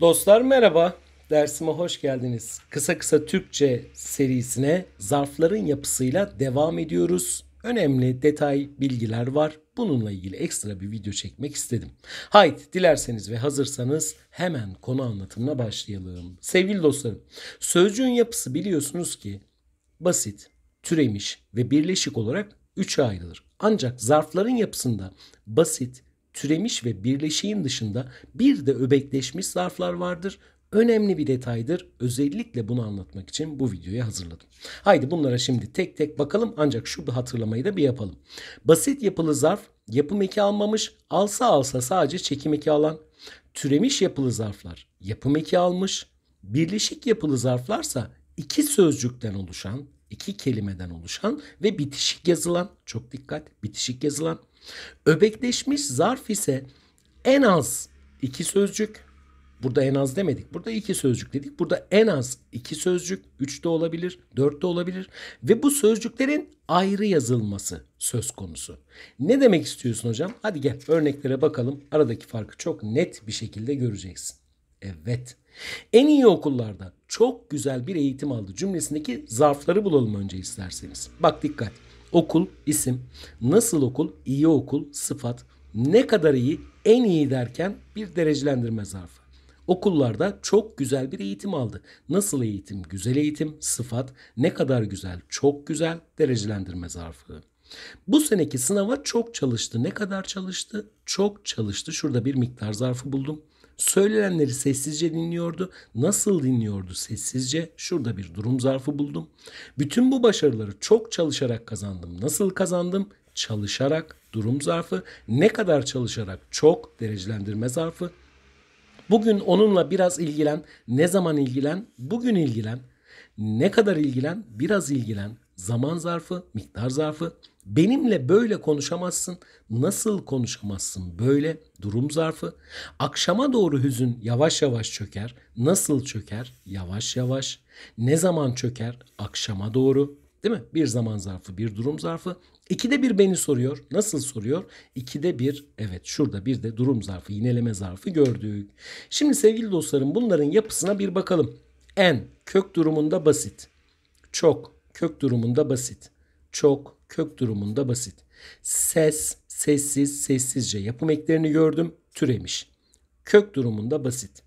Dostlar merhaba. Dersime hoş geldiniz. Kısa kısa Türkçe serisine zarfların yapısıyla devam ediyoruz. Önemli detay bilgiler var. Bununla ilgili ekstra bir video çekmek istedim. Haydi dilerseniz ve hazırsanız hemen konu anlatımına başlayalım. Sevgili dostlarım, sözcüğün yapısı biliyorsunuz ki basit, türemiş ve birleşik olarak üçe ayrılır. Ancak zarfların yapısında basit, türemiş ve birleşiğin dışında bir de öbekleşmiş zarflar vardır. Önemli bir detaydır. Özellikle bunu anlatmak için bu videoyu hazırladım. Haydi bunlara şimdi tek tek bakalım ancak şu bir hatırlamayı da bir yapalım. Basit yapılı zarf yapım eki almamış, alsa alsa sadece çekim eki alan. Türemiş yapılı zarflar yapım eki almış. Birleşik yapılı zarflarsa iki sözcükten oluşan iki kelimeden oluşan ve bitişik yazılan, çok dikkat bitişik yazılan. Öbekleşmiş zarf ise en az iki sözcük. Burada en az demedik. Burada iki sözcük dedik. Burada en az iki sözcük. Üç de olabilir, dört de olabilir. Ve bu sözcüklerin ayrı yazılması söz konusu. Ne demek istiyorsun hocam? Hadi gel örneklere bakalım. Aradaki farkı çok net bir şekilde göreceksin. Evet. En iyi okullarda çok güzel bir eğitim aldı cümlesindeki zarfları bulalım önce isterseniz. Bak dikkat. Okul, isim, nasıl okul, iyi okul, sıfat, ne kadar iyi, en iyi derken bir derecelendirme zarfı. Okullarda çok güzel bir eğitim aldı. Nasıl eğitim? Güzel eğitim, sıfat, ne kadar güzel, çok güzel, derecelendirme zarfı. Bu seneki sınava çok çalıştı. Ne kadar çalıştı? Çok çalıştı. Şurada bir miktar zarfı buldum. Söylenenleri sessizce dinliyordu. Nasıl dinliyordu sessizce? Şurada bir durum zarfı buldum. Bütün bu başarıları çok çalışarak kazandım. Nasıl kazandım? Çalışarak durum zarfı. Ne kadar çalışarak? Çok derecelendirme zarfı. Bugün onunla biraz ilgilen. Ne zaman ilgilen? Bugün ilgilen. Ne kadar ilgilen? Biraz ilgilen zaman zarfı, miktar zarfı. Benimle böyle konuşamazsın. Nasıl konuşamazsın? Böyle durum zarfı. Akşama doğru hüzün yavaş yavaş çöker. Nasıl çöker? Yavaş yavaş. Ne zaman çöker? Akşama doğru. Değil mi? Bir zaman zarfı, bir durum zarfı. İkide bir beni soruyor. Nasıl soruyor? İkide bir evet şurada bir de durum zarfı, yineleme zarfı gördük. Şimdi sevgili dostlarım bunların yapısına bir bakalım. En kök durumunda basit. Çok kök durumunda basit. Çok kök durumunda basit. Ses, sessiz, sessizce yapım eklerini gördüm. Türemiş. Kök durumunda basit.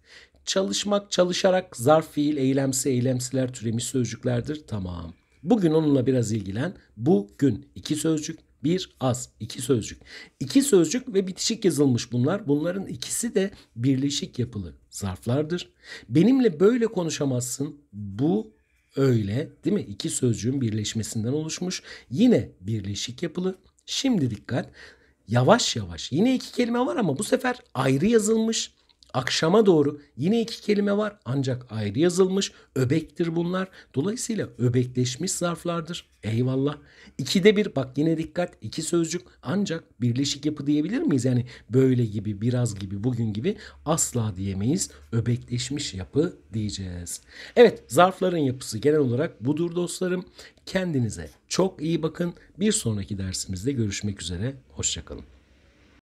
Çalışmak, çalışarak zarf fiil, eylemsi, eylemsiler türemiş sözcüklerdir. Tamam. Bugün onunla biraz ilgilen. Bugün iki sözcük, bir az, iki sözcük. İki sözcük ve bitişik yazılmış bunlar. Bunların ikisi de birleşik yapılı zarflardır. Benimle böyle konuşamazsın. Bu öyle değil mi? İki sözcüğün birleşmesinden oluşmuş. Yine birleşik yapılı. Şimdi dikkat. Yavaş yavaş. Yine iki kelime var ama bu sefer ayrı yazılmış. Akşama doğru yine iki kelime var ancak ayrı yazılmış. Öbektir bunlar. Dolayısıyla öbekleşmiş zarflardır. Eyvallah. İkide bir bak yine dikkat iki sözcük ancak birleşik yapı diyebilir miyiz? Yani böyle gibi biraz gibi bugün gibi asla diyemeyiz. Öbekleşmiş yapı diyeceğiz. Evet zarfların yapısı genel olarak budur dostlarım. Kendinize çok iyi bakın. Bir sonraki dersimizde görüşmek üzere. Hoşçakalın.